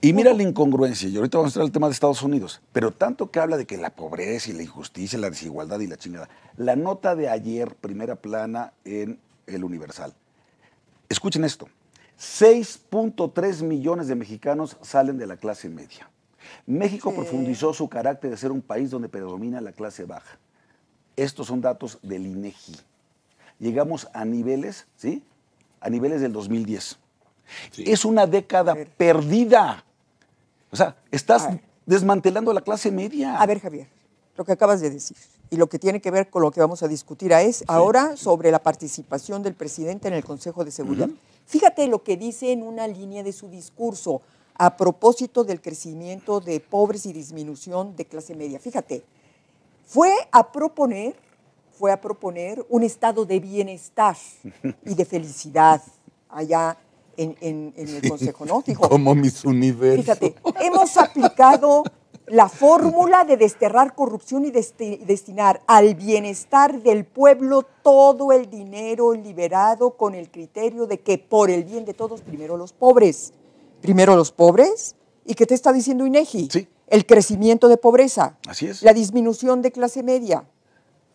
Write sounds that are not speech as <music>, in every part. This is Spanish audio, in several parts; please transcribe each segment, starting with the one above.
Y mira la incongruencia, y ahorita vamos a entrar al tema de Estados Unidos, pero tanto que habla de que la pobreza y la injusticia, la desigualdad y la chingada. La nota de ayer, primera plana en El Universal. Escuchen esto. 6.3 millones de mexicanos salen de la clase media. México profundizó su carácter de ser un país donde predomina la clase baja. Estos son datos del INEGI. E Llegamos a niveles, ¿sí? A niveles del 2010. Es una década perdida o sea, estás desmantelando la clase media. A ver, Javier, lo que acabas de decir y lo que tiene que ver con lo que vamos a discutir es ahora sobre la participación del presidente en el Consejo de Seguridad. Fíjate lo que dice en una línea de su discurso a propósito del crecimiento de pobres y disminución de clase media. Fíjate, fue a proponer, fue a proponer un estado de bienestar y de felicidad allá en, el Consejo, ¿no? como mis universos. Fíjate, hemos aplicado la fórmula de desterrar corrupción y destinar al bienestar del pueblo todo el dinero liberado con el criterio de que por el bien de todos, primero los pobres. Primero los pobres. ¿Y qué te está diciendo INEGI? Sí. El crecimiento de pobreza. Así es. La disminución de clase media.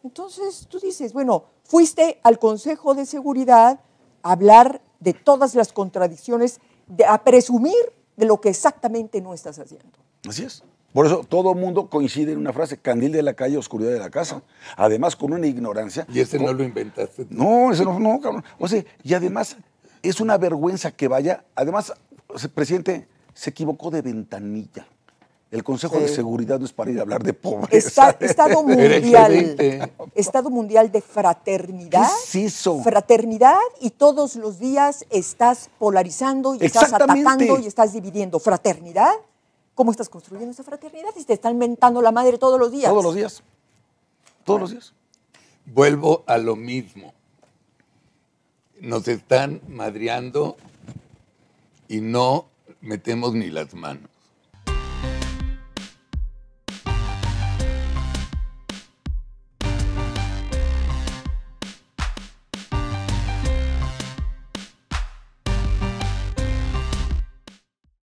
Entonces tú dices, bueno, fuiste al Consejo de Seguridad a hablar de todas las contradicciones, de, a presumir de lo que exactamente no estás haciendo. Así es. Por eso todo el mundo coincide en una frase, candil de la calle, oscuridad de la casa. Además, con una ignorancia. Y ese no, lo inventaste. No, ese no, cabrón. O sea, y además es una vergüenza que vaya. Además, presidente, se equivocó de ventanilla. El Consejo de Seguridad no es para ir a hablar de pobreza. <laughs> estado mundial. estado mundial de fraternidad. Fraternidad y todos los días estás polarizando y estás atacando y estás dividiendo. Fraternidad. ¿Cómo estás construyendo esa fraternidad? Y te están mentando la madre todos los días. Todos los días. Todos los días. Vuelvo a lo mismo. Nos están madreando y no metemos ni las manos.